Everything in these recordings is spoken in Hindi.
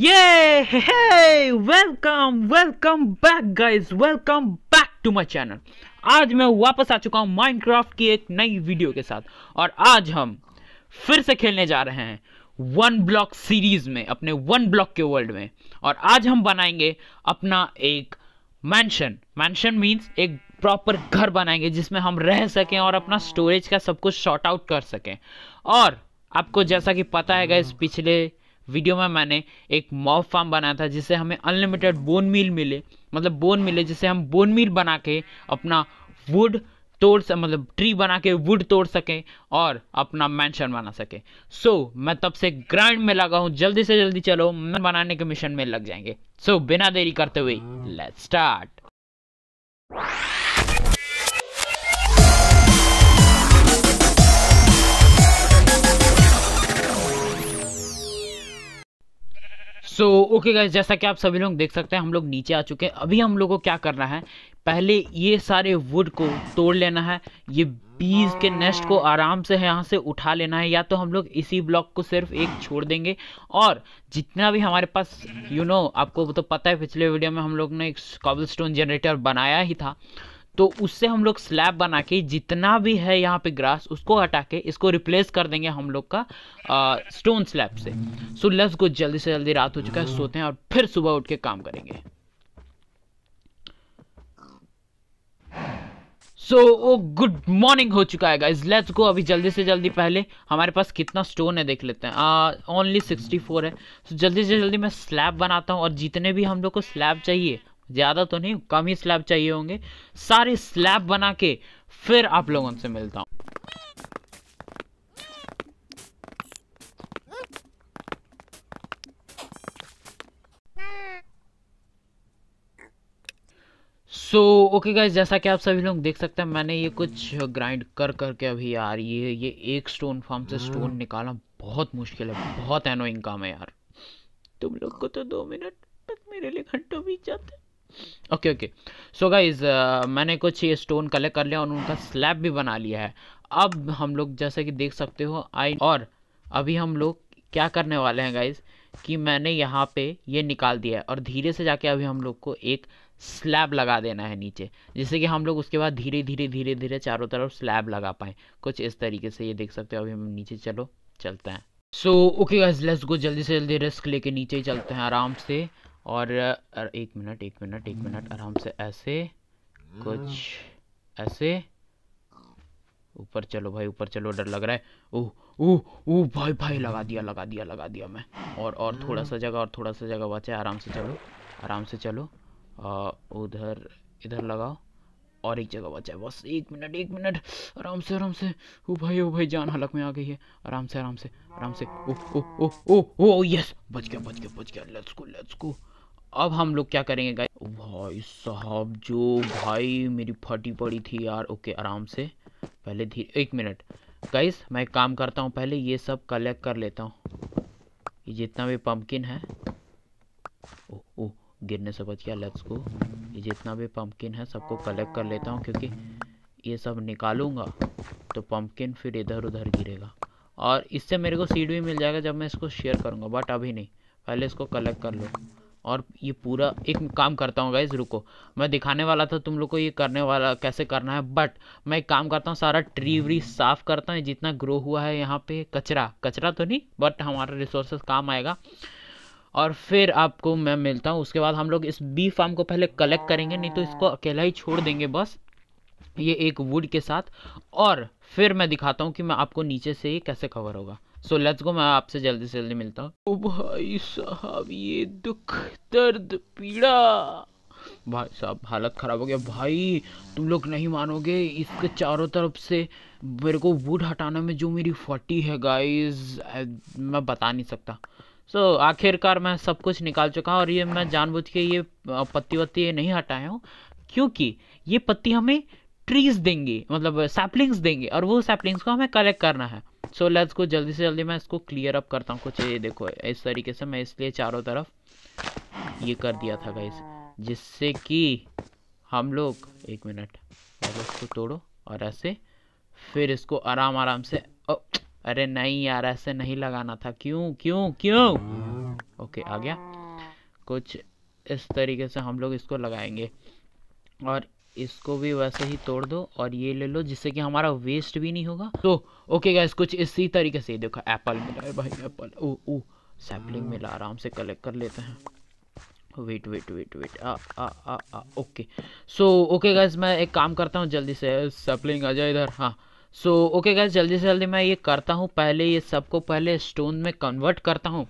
Yay! Welcome welcome back guys welcome back to my channel आज मैं वापस आ चुका हूँ माइनक्राफ्ट की एक नई वीडियो के साथ और आज हम फिर से खेलने जा रहे हैं वन ब्लॉक सीरीज में अपने वन ब्लॉक के वर्ल्ड में और आज हम बनाएंगे अपना एक मैंशन मैंशन मीन्स एक प्रॉपर घर बनाएंगे जिसमें हम रह सकें और अपना स्टोरेज का सब कुछ शॉर्ट आउट कर सकें और आपको जैसा कि पता है इस पिछले वीडियो में मैंने एक मॉब फार्म बनाया था जिससे हमें अनलिमिटेड बोन मील मिले मतलब बोन मिले जिससे हम बोन मील बना के अपना वुड तोड़ स मतलब ट्री बना के वुड तोड़ सकें और अपना मैंशन बना सकें सो so, मैं तब से ग्राइंड में लगा हूँ जल्दी से जल्दी चलो मैं बनाने के मिशन में लग जाएंगे सो so, बिना देरी करते हुए लेट्स हाँ। स्टार्ट सो ओके गाइज जैसा कि आप सभी लोग देख सकते हैं हम लोग नीचे आ चुके हैं अभी हम लोग को क्या करना है पहले ये सारे वुड को तोड़ लेना है ये बीज के नेस्ट को आराम से यहाँ से उठा लेना है या तो हम लोग इसी ब्लॉक को सिर्फ एक छोड़ देंगे और जितना भी हमारे पास यू you नो know, आपको तो पता है पिछले वीडियो में हम लोग ने एक कॉबल स्टोन जनरेटर बनाया ही था तो उससे हम लोग स्लैब बना के जितना भी है यहाँ पे ग्रास उसको हटा के इसको रिप्लेस कर देंगे हम लोग का आ, स्टोन स्लैब से सो लेट्स को जल्दी से जल्दी रात हो चुका है सोते हैं और फिर सुबह उठ के काम करेंगे सो वो गुड मॉर्निंग हो चुका है इस लेट्स गो अभी जल्दी से जल्दी पहले हमारे पास कितना स्टोन है देख लेते हैं ओनली सिक्सटी फोर है सो so, जल्दी से जल्दी मैं स्लैब बनाता हूँ और जितने भी हम लोग को स्लैब चाहिए ज़्यादा तो नहीं कम ही स्लैब चाहिए होंगे सारे स्लैब बना के फिर आप लोगों से मिलता हूँ सो ओके गाइज जैसा कि आप सभी लोग देख सकते हैं मैंने ये कुछ ग्राइंड कर करके अभी यार ये ये एक स्टोन फार्म से स्टोन हाँ। निकालना बहुत मुश्किल है बहुत एनोइंग काम है यार तुम लोग को तो दो मिनट तक मेरे लिए घंटों बीत जाते ओके ओके सो गाइज मैंने कुछ ये स्टोन कलेक्ट कर लिया और उनका स्लैब भी बना लिया है अब हम लोग जैसे कि देख सकते हो आई और अभी हम लोग क्या करने वाले हैं गाइज कि मैंने यहाँ पे ये निकाल दिया है और धीरे से जाके अभी हम लोग को एक स्लैब लगा देना है नीचे जिससे कि हम लोग उसके बाद धीरे धीरे धीरे धीरे चारों तरफ स्लैब लगा पाएँ कुछ इस तरीके से ये देख सकते हो अभी हम नीचे चलो चलते हैं so okay guys let's go जल्दी से जल्दी रिस्क लेके नीचे ही चलते हैं आराम से और एक मिनट एक मिनट एक मिनट आराम से ऐसे कुछ ऐसे ऊपर चलो भाई ऊपर चलो डर लग रहा है ओह ओह ओह भाई भाई लगा दिया लगा दिया लगा दिया मैं और और थोड़ा सा जगह और थोड़ा सा जगह बचा है आराम से चलो आराम से चलो उधर इधर लगाओ और एक जगह बचा है बस एक मिनट एक मिनट आराम से आराम से ओ भाई ओ भाई जान हलक में आ गई है आराम से आराम से आराम से ओ ओ ओ ओ ओ यस बच गया बच गया बच गया लेट्स गो लेट्स गो अब हम लोग क्या करेंगे गाइस भाई साहब जो भाई मेरी फटी पड़ी थी यार ओके आराम से पहले धीरे एक मिनट गाइस मैं काम करता हूँ पहले ये सब कलेक्ट कर लेता हूँ ये जितना भी पम्पकिन है ओ ओ गिरने से बच गया लेट्स गो ये जितना भी पम्पकिन है सबको कलेक्ट कर लेता हूँ क्योंकि ये सब निकालूंगा तो पम्पकिन फिर इधर उधर गिरेगा और इससे मेरे को सीड भी मिल जाएगा जब मैं इसको शेयर करूँगा बट अभी नहीं पहले इसको कलेक्ट कर लो और ये पूरा एक काम करता हूँ गाइज रुको मैं दिखाने वाला था तुम लोग को ये करने वाला कैसे करना है बट मैं एक काम करता हूँ सारा ट्री व्री साफ़ करता हूँ जितना ग्रो हुआ है यहाँ पे कचरा कचरा तो नहीं बट हमारा रिसोर्सेस काम आएगा और फिर आपको मैं मिलता हूँ उसके बाद हम लोग इस बी फार्म को पहले कलेक्ट करेंगे नहीं तो इसको अकेला ही छोड़ देंगे बस ये एक वुड के साथ और फिर मैं दिखाता हूँ कि मैं आपको नीचे से ये कैसे कवर होगा सो लेट्स गो मैं आपसे जल्दी से जल्दी मिलता हूँ भाई साहब ये दुख दर्द पीड़ा भाई साहब हालत ख़राब हो गया भाई तुम लोग नहीं मानोगे इसके चारों तरफ से मेरे को वुड हटाने में जो मेरी फोर्टी है गाइस मैं बता नहीं सकता सो so, आखिरकार मैं सब कुछ निकाल चुका हूँ और ये मैं जानबूझ के ये पत्ती वत्ती ये नहीं हटाया हूँ क्योंकि ये पत्ती हमें ट्रीज देंगी मतलब सैपलिंग्स देंगे और वो सैपलिंग्स को हमें कलेक्ट करना है सो लेट्स को जल्दी से जल्दी मैं इसको क्लियर अप करता हूँ कुछ ये देखो इस तरीके से मैं इसलिए चारों तरफ ये कर दिया था गाइस जिससे कि हम लोग एक मिनट पहले इसको तोड़ो और ऐसे फिर इसको आराम आराम से ओ, अरे नहीं यार ऐसे नहीं लगाना था क्यों क्यों क्यों ओके आ गया कुछ इस तरीके से हम लोग इसको लगाएंगे और इसको भी वैसे ही तोड़ दो और ये ले लो जिससे कि हमारा वेस्ट भी नहीं होगा तो ओके गैस कुछ इसी तरीके से देखो एप्पल मिला है भाई एप्पल ओ ओ सैपलिंग मिला आराम से कलेक्ट कर लेते हैं वेट वेट वेट वेट आ आ आ आ ओके सो ओके गैस मैं एक काम करता हूँ जल्दी से सैपलिंग आ जाए इधर हाँ सो ओके गैस जल्दी से जल्दी मैं ये करता हूँ पहले ये सबको पहले स्टोन में कन्वर्ट करता हूँ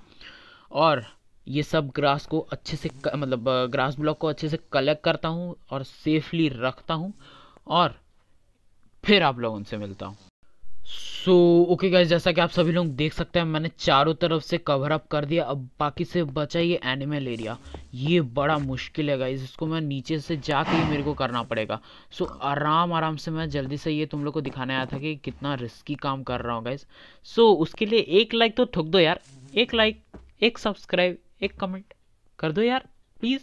और ये सब ग्रास को अच्छे से क, मतलब ग्रास ब्लॉक को अच्छे से कलेक्ट करता हूँ और सेफली रखता हूँ और फिर आप लोग उनसे मिलता हूँ सो ओके गाइज जैसा कि आप सभी लोग देख सकते हैं मैंने चारों तरफ से कवर अप कर दिया अब बाकी से बचा ये एनिमल एरिया ये बड़ा मुश्किल है गाइज इसको मैं नीचे से जाके ही मेरे को करना पड़ेगा सो so, आराम आराम से मैं जल्दी से ये तुम लोग को दिखाने आया था कि कितना रिस्की काम कर रहा हूँ गाइज सो so, उसके लिए एक लाइक तो ठुक दो यार एक लाइक एक सब्सक्राइब एक कमेंट कर दो यार प्लीज़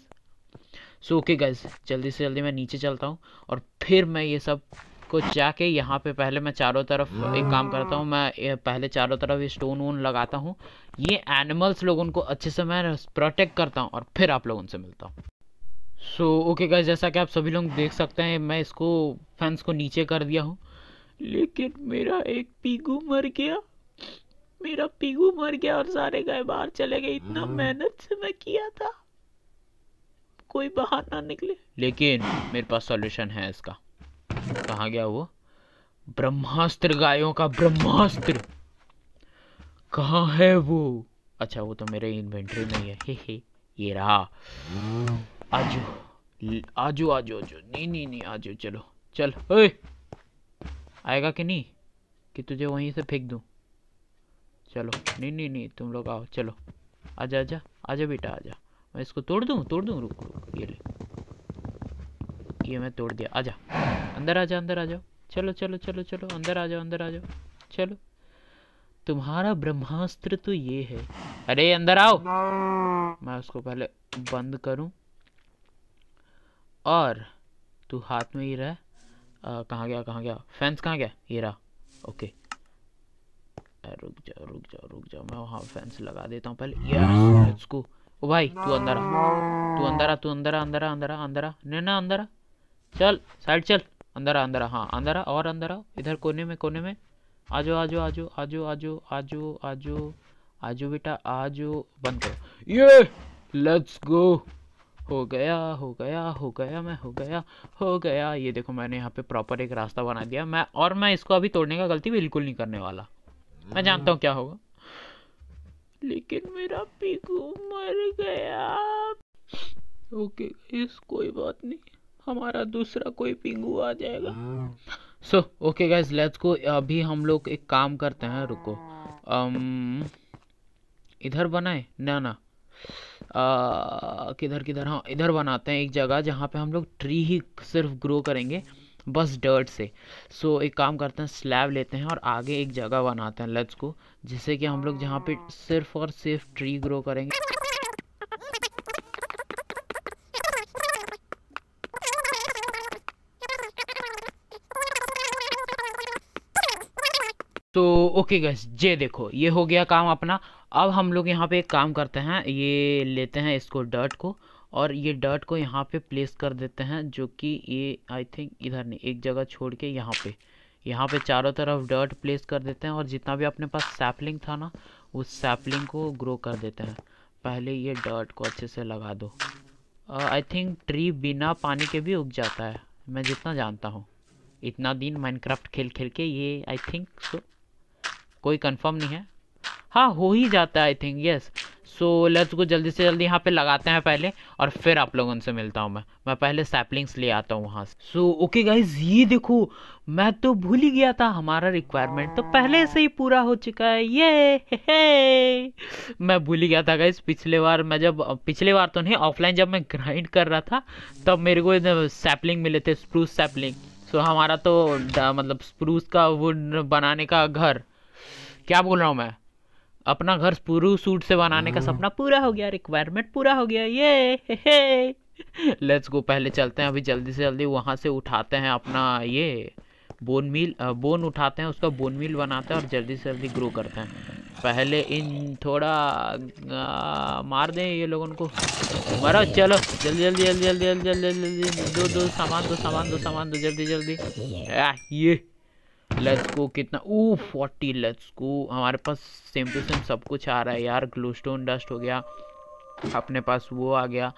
सो ओके गाइज जल्दी से जल्दी मैं नीचे चलता हूँ और फिर मैं ये सब को जाके यहाँ पे पहले मैं चारों तरफ एक काम करता हूँ मैं पहले चारों तरफ ये स्टोन वोन लगाता हूँ ये एनिमल्स लोग उनको अच्छे से मैं प्रोटेक्ट करता हूँ और फिर आप लोग उनसे मिलता हूँ सो ओके गाइज जैसा कि आप सभी लोग देख सकते हैं मैं इसको फैंस को नीचे कर दिया हूँ लेकिन मेरा एक पीगू मर गया मेरा पीगू मर गया और सारे गाय बाहर चले गए इतना हम्म। मेहनत से मैं किया था कोई बाहर ना निकले लेकिन मेरे पास सॉल्यूशन है इसका कहा गया वो ब्रह्मास्त्र गायों का ब्रह्मास्त्र कहा है वो अच्छा वो तो मेरे इन्वेंट्री में है हे हे ये रहा आजो आजो आजो आजो नहीं नहीं नहीं आजो चलो चल ओए आएगा कि नहीं कि तुझे वहीं से फेंक दूँ चलो नहीं नहीं नहीं तुम लोग आओ चलो आजा आजा आजा बेटा आजा मैं इसको तोड़ दूँ तोड़ दूँ रुक रुक ये ले ये मैं तोड़ दिया आजा अंदर आजा अंदर आ जाओ चलो चलो चलो चलो अंदर आ जाओ अंदर आ जाओ चलो तुम्हारा ब्रह्मास्त्र तो ये है अरे अंदर आओ मैं उसको पहले बंद करूं और तू हाथ में ही रह कहाँ गया कहाँ गया फैंस कहाँ गया ये रहा ओके रुक जाओ रुक जाओ रुक जाओ मैं वहाँ फेंस लगा देता हूँ पहले यस लेट्स गो ओ भाई तू अंदर आ तू अंदर आ तू अंदर आ अंदर आ अंदर आ अंदर आ नहीं ना अंदर आ चल साइड चल अंदर आ अंदर आ हाँ अंदर आ और अंदर आ इधर कोने में कोने में आजो आजो आजो आजो आजो आजो आजो आजो बेटा आजो बंद करो ये लेट्स गो हो गया हो गया हो गया मैं हो गया हो गया ये देखो मैंने यहाँ पे प्रॉपर एक रास्ता बना दिया मैं और मैं इसको अभी तोड़ने का गलती बिल्कुल नहीं करने वाला मैं जानता हूँ क्या होगा लेकिन मेरा पीकू मर गया ओके गाइस कोई बात नहीं हमारा दूसरा कोई पिंगू आ जाएगा so okay guys let's go अभी हम लोग एक काम करते हैं रुको um, इधर बनाए ना ना uh, किधर किधर हाँ इधर बनाते हैं एक जगह जहाँ पे हम लोग ट्री ही सिर्फ ग्रो करेंगे बस डर्ट से सो so, एक काम करते हैं स्लैब लेते हैं और आगे एक जगह बनाते हैं लेट्स को जिससे कि हम लोग जहाँ पे सिर्फ और सिर्फ ट्री ग्रो करेंगे तो ओके गैस जे देखो ये हो गया काम अपना अब हम लोग यहाँ पे एक काम करते हैं ये लेते हैं इसको डर्ट को और ये डर्ट को यहाँ पे प्लेस कर देते हैं जो कि ये आई थिंक इधर नहीं एक जगह छोड़ के यहाँ पे यहाँ पे चारों तरफ डर्ट प्लेस कर देते हैं और जितना भी अपने पास सैपलिंग था ना उस सैपलिंग को ग्रो कर देते हैं पहले ये डर्ट को अच्छे से लगा दो आई थिंक ट्री बिना पानी के भी उग जाता है मैं जितना जानता हूँ इतना दिन माइनक्राफ्ट खेल खेल के ये आई थिंक सो कोई कंफर्म नहीं है हाँ हो ही जाता है I think yes so let's go जल्दी से जल्दी यहाँ पे लगाते हैं पहले और फिर आप लोगों से मिलता हूँ मैं मैं पहले सैपलिंग्स ले आता हूँ वहाँ से सो ओके गाइज ये देखो मैं तो भूल ही गया था हमारा रिक्वायरमेंट तो पहले से ही पूरा हो चुका है ये हे हे। मैं भूल ही गया था गाइज पिछले बार मैं जब पिछले बार तो नहीं ऑफलाइन जब मैं ग्राइंड कर रहा था तब मेरे को सैपलिंग मिले थे स्प्रूस सैपलिंग सो हमारा तो मतलब स्प्रूस का वुड बनाने का घर क्या बोल रहा हूँ मैं अपना घर पूरू सूट से बनाने का सपना पूरा हो गया रिक्वायरमेंट पूरा हो गया ये लेट्स गो पहले चलते हैं अभी जल्दी से जल्दी वहाँ से उठाते हैं अपना ये बोन मील बोन उठाते हैं उसका बोन मील बनाते हैं और जल्दी से जल्दी ग्रो करते हैं पहले इन थोड़ा आ, मार दें ये लोगों को मारो चलो जल्दी जल्दी जल्दी जल्दी जल्दी जल्दी जल्दी दो दो सामान दो सामान दो सामान दो जल्दी जल्दी ये लेट्स गो कितना ओ फोर्टी लेट्स गो हमारे पास सेम टू सेम सब कुछ आ रहा है यार ग्लूस्टोन डस्ट हो गया अपने पास वो आ गया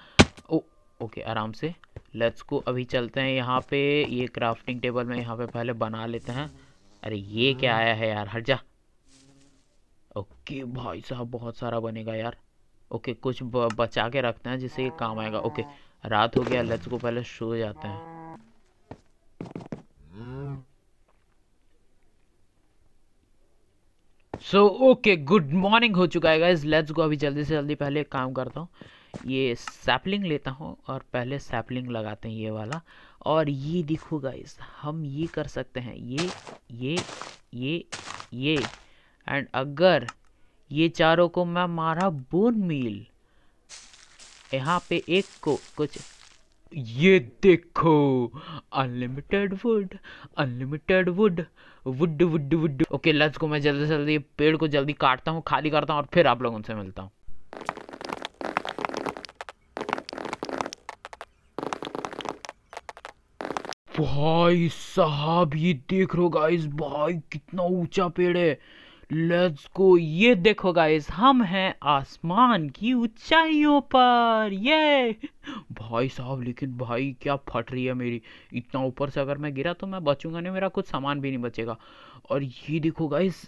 ओ oh, ओके आराम से लेट्स गो अभी चलते हैं यहाँ पे ये क्राफ्टिंग टेबल में यहाँ पे पहले बना लेते हैं अरे ये क्या आया है यार हट जा ओके भाई साहब बहुत सारा बनेगा यार ओके कुछ बचा के रखते हैं जिससे ये काम आएगा ओके रात हो गया लेट्स गो पहले सो जाते हैं सो ओके गुड मॉर्निंग हो चुका है गाइज लेट्स गो अभी जल्दी से जल्दी पहले काम करता हूँ ये सैपलिंग लेता हूँ और पहले सैपलिंग लगाते हैं ये वाला और ये देखो गाइज हम ये कर सकते हैं ये ये ये ये एंड अगर ये चारों को मैं मारा बोन मील यहाँ पे एक को कुछ ये देखो unlimited wood unlimited wood wood wood wood okay let's को मैं जल्दी से जल्दी पेड़ को जल्दी काटता हूँ खाली करता हूँ और फिर आप लोगों से मिलता हूँ भाई साहब ये देख रहे हो गाइस भाई कितना ऊंचा पेड़ है लेट्स गो ये देखो गाइस हम हैं आसमान की ऊंचाइयों पर ये भाई साहब लेकिन भाई क्या फट रही है मेरी इतना ऊपर से अगर मैं गिरा तो मैं बचूंगा नहीं मेरा कुछ सामान भी नहीं बचेगा और ये देखो गाइस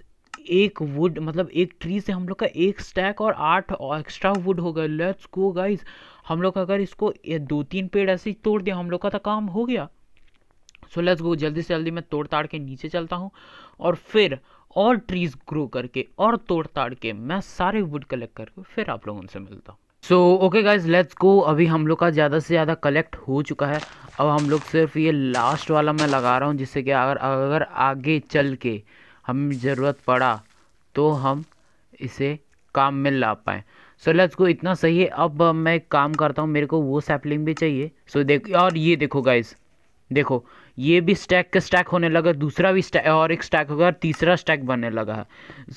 एक वुड मतलब एक ट्री से हम लोग का एक स्टैक और आठ और एक्स्ट्रा वुड हो गए लेट्स गो गाइस हम लोग अगर इसको दो तीन पेड़ ऐसे ही तोड़ दिया हम लोग का तो काम हो गया सो लेट्स गो जल्दी से जल्दी मैं तोड़ ताड़ के नीचे चलता हूँ और फिर और ट्रीज ग्रो करके और तोड़ ताड़ के मैं सारे वुड कलेक्ट करके फिर आप लोगों से मिलता हूँ so okay guys let's go अभी हम लोग का ज़्यादा से ज़्यादा कलेक्ट हो चुका है अब हम लोग सिर्फ ये लास्ट वाला मैं लगा रहा हूँ जिससे कि अगर अगर आगे चल के हमें ज़रूरत पड़ा तो हम इसे काम में ला पाएँ सो लेट्स गो इतना सही है अब मैं काम करता हूँ मेरे को वो सैपलिंग भी चाहिए सो so, देख और ये देखो गाइज़ देखो ये भी स्टैक का स्टैक होने लगा दूसरा भी स्टैक और एक स्टैक होगा तीसरा स्टैक बनने लगा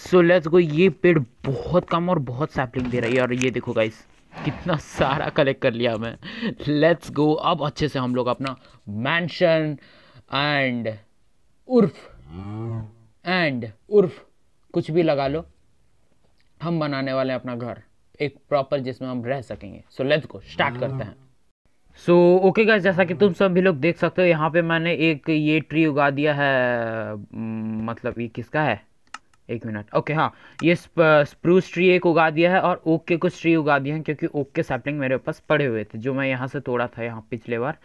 सो लेट्स गो ये पेड़ बहुत कम और बहुत सैपलिंग दे रही है और ये देखो गाइस कितना सारा कलेक्ट कर लिया मैं लेट्स गो अब अच्छे से हम लोग अपना मैंशन एंड उर्फ एंड उर्फ कुछ भी लगा लो हम बनाने वाले हैं अपना घर एक प्रॉपर जिसमें हम रह सकेंगे सो लेट्स गो स्टार्ट करते हैं सो ओके गाइस जैसा कि तुम सब भी लोग देख सकते हो यहाँ पे मैंने एक ये ट्री उगा दिया है मतलब ये किसका है एक मिनट ओके हाँ ये स्प्रूस ट्री एक उगा दिया है और ओक के कुछ ट्री उगा दिए हैं क्योंकि ओक के सैपलिंग मेरे पास पड़े हुए थे जो मैं यहाँ से तोड़ा था यहाँ पिछले बार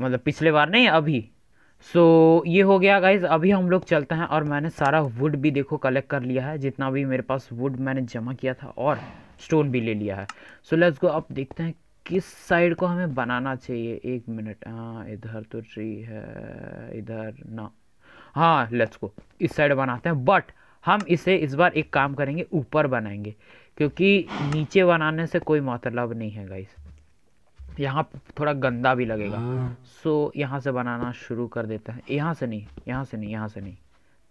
मतलब पिछले बार नहीं अभी सो so, ये हो गया गाइज अभी हम लोग चलते हैं और मैंने सारा वुड भी देखो कलेक्ट कर लिया है जितना भी मेरे पास वुड मैंने जमा किया था और स्टोन भी ले लिया है सो लेट्स गो अब देखते हैं किस साइड को हमें बनाना चाहिए एक मिनट हाँ इधर तो ट्री है इधर ना हाँ लेट्स को इस साइड बनाते हैं बट हम इसे इस बार एक काम करेंगे ऊपर बनाएंगे क्योंकि नीचे बनाने से कोई मतलब नहीं है गाइस यहाँ थोड़ा गंदा भी लगेगा सो हाँ। so, यहाँ से बनाना शुरू कर देते हैं यहाँ से नहीं यहाँ से नहीं यहाँ से नहीं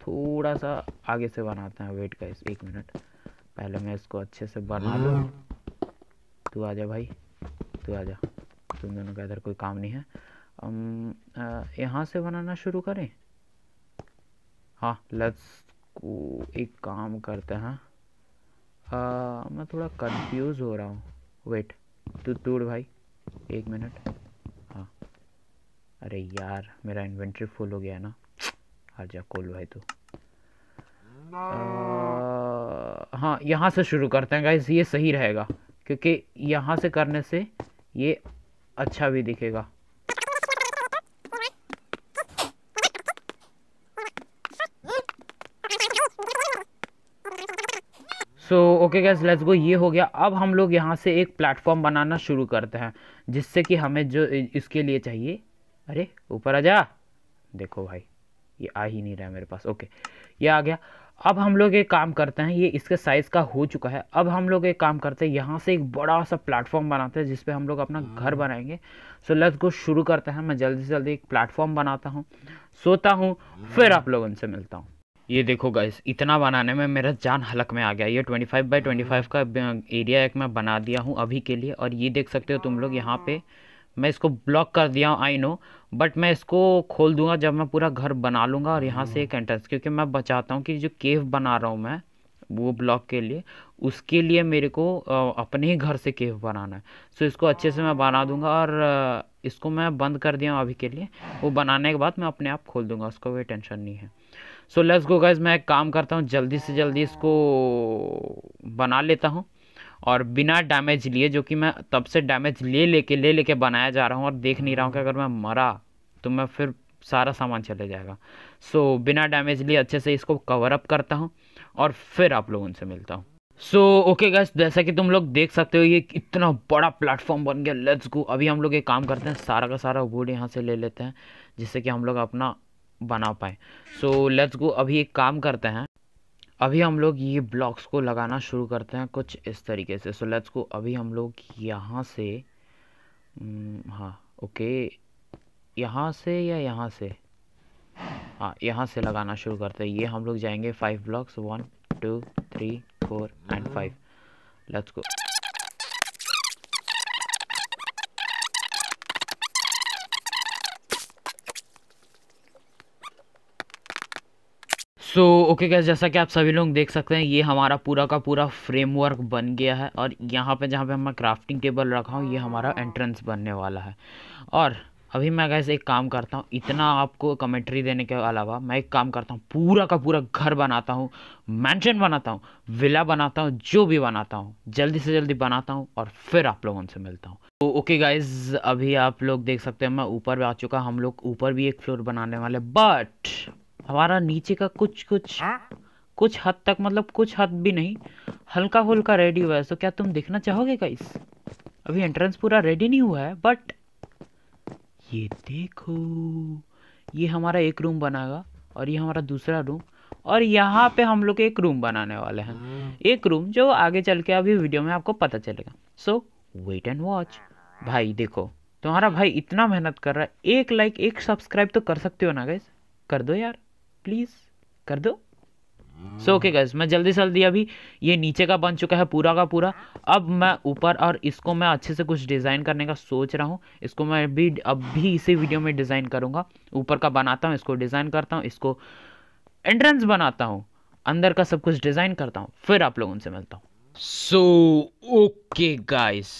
थोड़ा सा आगे से बनाते हैं वेट गाइस एक मिनट पहले मैं इसको अच्छे से बना लूँ हाँ। तू आ जा भाई तू आ जा तुम दोनों का इधर कोई काम नहीं है यहाँ से बनाना शुरू करें हाँ लेट्स को एक काम करते हैं मैं थोड़ा कंफ्यूज हो रहा हूँ वेट तू तोड़ भाई एक मिनट हाँ अरे यार मेरा इन्वेंट्री फुल हो गया ना आ जा कोल भाई तू हाँ यहाँ से शुरू करते हैं गाइज ये सही रहेगा क्योंकि यहाँ से करने से ये अच्छा भी दिखेगा so okay guys let's go ये हो गया अब हम लोग यहाँ से एक प्लेटफॉर्म बनाना शुरू करते हैं जिससे कि हमें जो इसके लिए चाहिए अरे ऊपर आ जा देखो भाई ये आ ही नहीं रहा है मेरे पास ओके ये आ गया अब हम लोग एक काम करते हैं ये इसके साइज़ का हो चुका है अब हम लोग एक काम करते हैं यहाँ से एक बड़ा सा प्लेटफॉर्म बनाते हैं जिसपे हम लोग अपना घर हाँ। बनाएंगे सो लेट्स गो शुरू करते हैं मैं जल्दी से जल्दी एक प्लेटफॉर्म बनाता हूँ सोता हूँ फिर हाँ। आप लोग उनसे मिलता हूँ ये देखो गाइस इतना बनाने में मेरा जान हलक में आ गया ये 25 बाई 25 का एरिया एक मैं बना दिया हूँ अभी के लिए और ये देख सकते हो तुम लोग यहाँ पे मैं इसको ब्लॉक कर दिया हूँ आई नो बट मैं इसको खोल दूंगा जब मैं पूरा घर बना लूँगा और यहाँ से हाँ। एक एंट्रेंस क्योंकि मैं बचाता हूँ कि जो केव बना रहा हूँ मैं वो ब्लॉक के लिए उसके लिए मेरे को अपने ही घर से केव बनाना है सो इसको अच्छे से मैं हाँ। बना दूंगा और इसको मैं बंद कर दिया हूँ अभी के लिए वो बनाने के बाद मैं अपने आप खोल दूंगा उसका कोई टेंशन नहीं है सो लेट्स गो गाइज मैं एक काम करता हूँ जल्दी से जल्दी इसको बना लेता हूँ और बिना डैमेज लिए जो कि मैं तब से डैमेज ले लेके ले लेके बनाया जा रहा हूँ और देख नहीं रहा हूँ कि अगर मैं मरा तो मैं फिर सारा सामान चले जाएगा सो so, बिना डैमेज लिए अच्छे से इसको कवर अप करता हूँ और फिर आप लोगों से मिलता हूँ सो ओके गैस जैसा कि तुम लोग देख सकते हो ये इतना बड़ा प्लेटफॉर्म बन गया लेट्स गो अभी हम लोग एक काम करते हैं सारा का सारा वुड यहाँ से ले लेते हैं जिससे कि हम लोग अपना बना पाए सो लेट्स गो अभी एक काम करते हैं अभी हम लोग ये ब्लॉक्स को लगाना शुरू करते हैं कुछ इस तरीके से सो लेट्स को अभी हम लोग यहाँ से हम्म, हाँ ओके यहाँ से या यहाँ से हाँ यहाँ से लगाना शुरू करते हैं ये हम लोग जाएंगे five blocks one two three four and five let's को सो ओके गैस जैसा कि आप सभी लोग देख सकते हैं ये हमारा पूरा का पूरा फ्रेमवर्क बन गया है और यहाँ पे जहाँ पे मैं क्राफ्टिंग टेबल रखा हूँ ये हमारा एंट्रेंस बनने वाला है और अभी मैं गैस एक काम करता हूँ इतना आपको कमेंट्री देने के अलावा मैं एक काम करता हूँ पूरा का पूरा घर बनाता हूँ मैंशन बनाता हूँ विला बनाता हूँ जो भी बनाता हूँ जल्दी से जल्दी बनाता हूँ और फिर आप लोगों से मिलता हूँ तो ओके गाइज अभी आप लोग देख सकते हैं मैं ऊपर भी आ चुका हम लोग ऊपर भी एक फ्लोर बनाने वाले बट हमारा नीचे का कुछ कुछ हाँ? कुछ हद तक मतलब कुछ हद भी नहीं हल्का फुल्का रेडी हुआ है सो क्या तुम देखना चाहोगे गाइस अभी एंट्रेंस पूरा रेडी नहीं हुआ है बट ये देखो ये हमारा एक रूम बनाएगा और ये हमारा दूसरा रूम और यहाँ पे हम लोग एक रूम बनाने वाले हैं हाँ। एक रूम जो आगे चल के अभी वीडियो में आपको पता चलेगा सो वेट एंड वॉच भाई देखो तुम्हारा भाई इतना मेहनत कर रहा है एक लाइक एक सब्सक्राइब तो कर सकते हो ना गैस कर दो यार प्लीज़ कर दो सो ओके गैस मैं जल्दी से जल्दी अभी ये नीचे का बन चुका है पूरा का पूरा अब मैं ऊपर और इसको मैं अच्छे से कुछ डिज़ाइन करने का सोच रहा हूँ इसको मैं अभी अब भी इसी वीडियो में डिज़ाइन करूँगा ऊपर का बनाता हूँ इसको डिज़ाइन करता हूँ इसको एंट्रेंस बनाता हूँ अंदर का सब कुछ डिज़ाइन करता हूँ फिर आप लोग उनसे मिलता हूँ so okay guys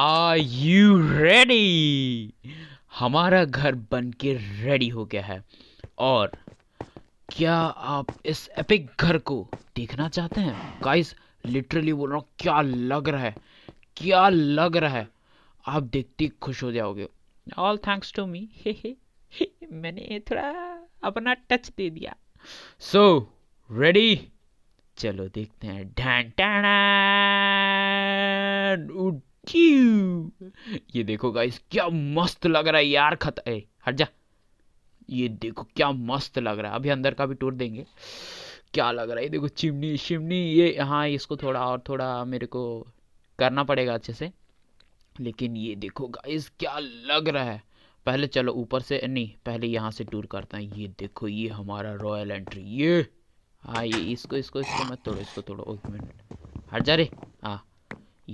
are you ready हमारा घर बन के रेडी हो गया है और क्या आप इस एपिक घर को देखना चाहते हैं गाइस लिटरली बोल रहा हूँ क्या लग रहा है क्या लग रहा है आप देखते खुश हो जाओगे ऑल थैंक्स टू मी मैंने थोड़ा अपना टच दे दिया सो so, रेडी चलो देखते हैं ढांटाना ये देखो गाइस क्या मस्त लग रहा है यार खत ए हट जा ये देखो क्या मस्त लग रहा है अभी अंदर का भी टूर देंगे क्या लग रहा है देखो चिमनी शिमनी ये हाँ इसको थोड़ा और थोड़ा मेरे को करना पड़ेगा अच्छे से लेकिन ये देखो गाइस क्या लग रहा है पहले चलो ऊपर से नहीं पहले यहाँ से टूर करता है ये देखो ये हमारा रॉयल एंट्री ये हाँ ये इसको इसको इसको मत तोड़ो इसको तोड़ो एक मिनट हट जा रे हाँ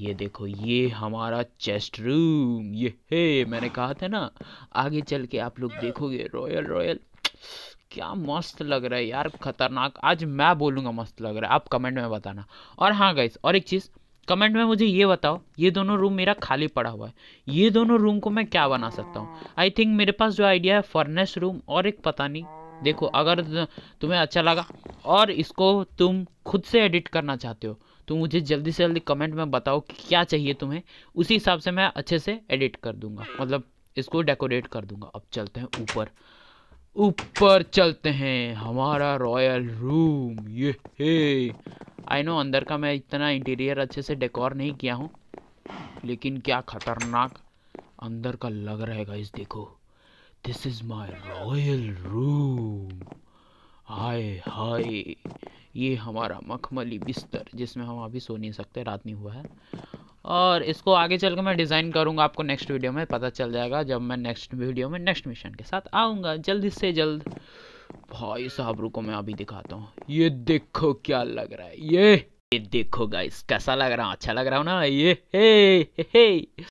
ये देखो ये हमारा चेस्ट रूम ये हे मैंने कहा था ना आगे चल के आप लोग देखोगे रॉयल रॉयल क्या मस्त लग रहा है यार खतरनाक आज मैं बोलूँगा मस्त लग रहा है आप कमेंट में बताना और हाँ गाइस और एक चीज़ कमेंट में मुझे ये बताओ ये दोनों रूम मेरा खाली पड़ा हुआ है ये दोनों रूम को मैं क्या बना सकता हूँ आई थिंक मेरे पास जो आइडिया है फर्नेस रूम और एक पता नहीं देखो अगर तुम्हें अच्छा लगा और इसको तुम खुद से एडिट करना चाहते हो तो मुझे जल्दी से जल्दी कमेंट में बताओ कि क्या चाहिए तुम्हें उसी हिसाब से मैं अच्छे से एडिट कर दूंगा मतलब इसको डेकोरेट कर दूंगा अब चलते हैं ऊपर ऊपर चलते हैं हमारा रॉयल रूम ये हे आई नो अंदर का मैं इतना इंटीरियर अच्छे से डेकोर नहीं किया हूँ लेकिन क्या खतरनाक अंदर का लग रहेगा इस देखो this is my royal room hi hi ये हमारा मखमली बिस्तर जिसमें हम अभी सो नहीं सकते रात नहीं हुआ है और इसको आगे चल के मैं डिज़ाइन करूँगा आपको नेक्स्ट वीडियो में पता चल जाएगा जब मैं नेक्स्ट वीडियो में नेक्स्ट मिशन के साथ आऊँगा जल्द से जल्द भाई साहब रुको मैं अभी दिखाता हूँ ये देखो क्या लग रहा है ये ये देखो गाइस कैसा लग रहा है अच्छा लग रहा हूँ ना ये हे हे, हे।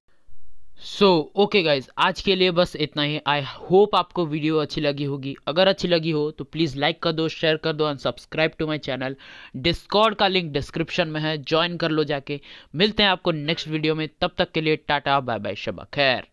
सो ओके गाइज आज के लिए बस इतना ही आई होप आपको वीडियो अच्छी लगी होगी अगर अच्छी लगी हो तो प्लीज़ लाइक कर दो शेयर कर दो and subscribe to my channel Discord का लिंक डिस्क्रिप्शन में है ज्वाइन कर लो जाके मिलते हैं आपको नेक्स्ट वीडियो में तब तक के लिए टाटा बाय बाय शबा खैर